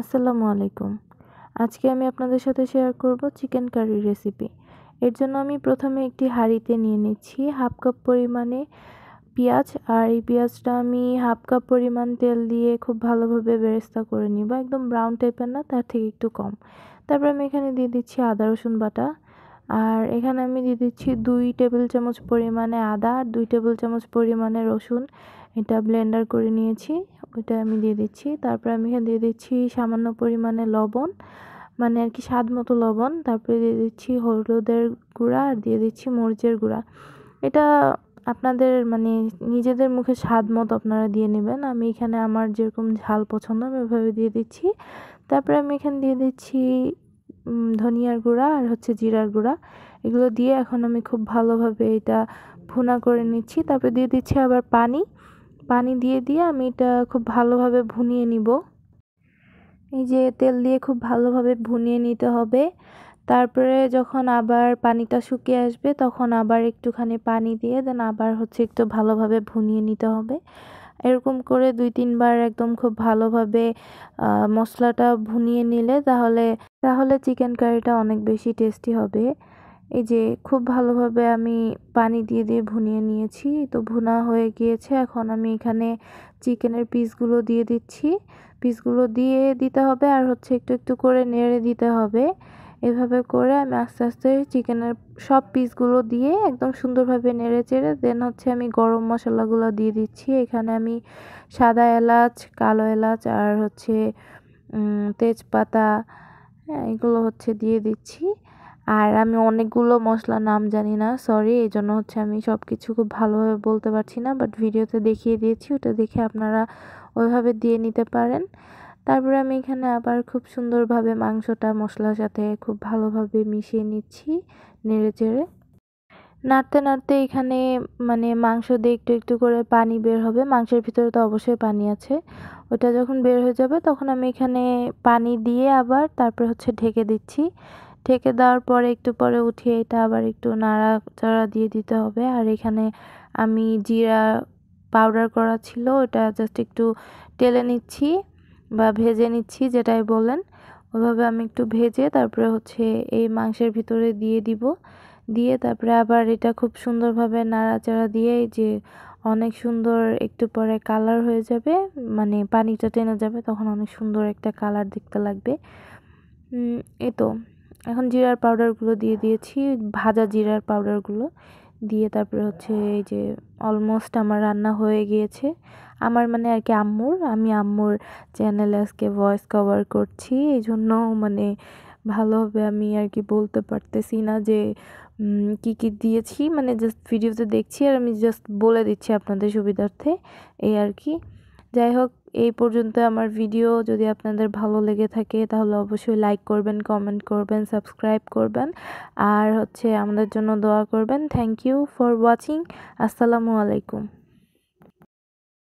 আসসালামু আলাইকুম আজকে আমি আপনাদের সাথে শেয়ার করব চিকেন কারি রেসিপি এর জন্য আমি প্রথমে একটি হাঁড়িতে নিয়ে নিচ্ছি হাফ কাপ পরিমাণে পেঁয়াজ আর এই পেঁয়াজটা আমি হাফ কাপ পরিমাণ তেল দিয়ে খুব ভালোভাবে বেরেস্তা করে নিব একদম ব্রাউন টাইপের না তার থেকে একটু কম তারপর আমি এখানে দিয়ে দিচ্ছি আদা রসুন বাটা আর এখানে আমি দিয়ে দিচ্ছি দুই টেবিল চামচ পরিমাণে আদা আর দুই টেবিল চামচ পরিমাণে রসুন এটা ব্লেন্ডার করে নিয়েছি ওইটা আমি দিয়ে দিচ্ছি তারপরে আমি এখানে দিয়ে দিচ্ছি সামান্য পরিমাণে লবণ মানে আর কি স্বাদ মতো লবণ তারপরে দিয়ে দিচ্ছি হলুদের গুঁড়া আর দিয়ে দিচ্ছি মরিচের গুঁড়া এটা আপনাদের মানে নিজেদের মুখে স্বাদ মতো আপনারা দিয়ে নেবেন আমি এখানে আমার যেরকম ঝাল পছন্দ আমি ওইভাবে দিয়ে দিচ্ছি তারপরে আমি এখানে দিয়ে দিচ্ছি ধনিয়ার গুঁড়া আর হচ্ছে জিরার গুঁড়া এগুলো দিয়ে এখন আমি খুব ভালোভাবে এটা ভুনা করে নিচ্ছি তারপরে দিয়ে দিচ্ছি আবার পানি পানি দিয়ে দিয়ে আমি এটা খুব ভালোভাবে ভুনিয়ে নিব এই যে তেল দিয়ে খুব ভালোভাবে ভুনিয়ে নিতে হবে তারপরে যখন আবার পানিটা শুকিয়ে আসবে তখন আবার একটুখানি পানি দিয়ে দেন আবার হচ্ছে একটু ভালোভাবে ভুনিয়ে নিতে হবে এরকম করে দুই তিনবার একদম খুব ভালোভাবে মশলাটা ভুনিয়ে নিলে তাহলে তাহলে চিকেন কারিটা অনেক বেশি টেস্টি হবে এই যে খুব ভালোভাবে আমি পানি দিয়ে দিয়ে ভুনিয়ে নিয়েছি তো ভুনা হয়ে গিয়েছে এখন আমি এখানে চিকেনের পিসগুলো দিয়ে দিচ্ছি পিসগুলো দিয়ে দিতে হবে আর হচ্ছে একটু একটু করে নেড়ে দিতে হবে এভাবে করে আমি আস্তে আস্তে চিকেনের সব পিসগুলো দিয়ে একদম সুন্দরভাবে নেড়ে চেড়ে দেন হচ্ছে আমি গরম মশলাগুলো দিয়ে দিচ্ছি এখানে আমি সাদা এলাচ কালো এলাচ আর হচ্ছে তেজপাতা হ্যাঁ, এগুলো হচ্ছে দিয়ে দিচ্ছি আর আমি অনেকগুলো মশলা নাম জানি না সরি এই জন্য হচ্ছে আমি সব কিছু খুব ভালোভাবে বলতে পারছি না বাট ভিডিওতে দেখিয়ে দিয়েছি ওটা দেখে আপনারা ওইভাবে দিয়ে নিতে পারেন তারপরে আমি এখানে আবার খুব সুন্দরভাবে মাংসটা মশলার সাথে খুব ভালোভাবে মিশিয়ে নিচ্ছি নেড়ে চেড়ে নাড়তে নাড়তে এখানে মানে মাংস দিয়ে একটু একটু করে পানি বের হবে মাংসের ভিতরে তো অবশ্যই পানি আছে ওটা যখন বের হয়ে যাবে তখন আমি এখানে পানি দিয়ে আবার তারপর হচ্ছে ঢেকে দিচ্ছি ঢেকে দেওয়ার পরে একটু পরে উঠিয়ে এটা আবার একটু নাড়াচাড়া দিয়ে দিতে হবে আর এখানে আমি জিরা পাউডার করা ছিল ওটা জাস্ট একটু টেলে নিচ্ছি বা ভেজে নিচ্ছি যেটাই বলেন ওভাবে আমি একটু ভেজে তারপরে হচ্ছে এই মাংসের ভিতরে দিয়ে দিব দিয়ে তারপরে আবার এটা খুব সুন্দরভাবে নাড়াচাড়া দিয়ে যে অনেক সুন্দর একটু পরে কালার হয়ে যাবে মানে পানিটা টেনে যাবে তখন অনেক সুন্দর একটা কালার দেখতে লাগবে এ তো এখন জিরার পাউডারগুলো দিয়ে দিয়েছি ভাজা জিরার পাউডারগুলো দিয়ে তারপরে হচ্ছে এই যে অলমোস্ট আমার রান্না হয়ে গিয়েছে আমার মানে আর কি আম্মুর আমি আম্মুর চ্যানেলে আজকে ভয়েস কভার করছি এই জন্য মানে ভালোভাবে আমি আর কি বলতে পারতেছি না যে কি কি দিয়েছি মানে জাস্ট ভিডিওতে দেখছি আর আমি জাস্ট বলে দিচ্ছি আপনাদের সুবিধার্থে এই আর কি যাই হোক এই পর্যন্ত আমার ভিডিও যদি আপনাদের ভালো লেগে থাকে তাহলে অবশ্যই লাইক করবেন কমেন্ট করবেন সাবস্ক্রাইব করবেন আর হচ্ছে আমাদের জন্য দোয়া করবেন থ্যাংক ইউ ফর ওয়াচিং আসসালামু আলাইকুম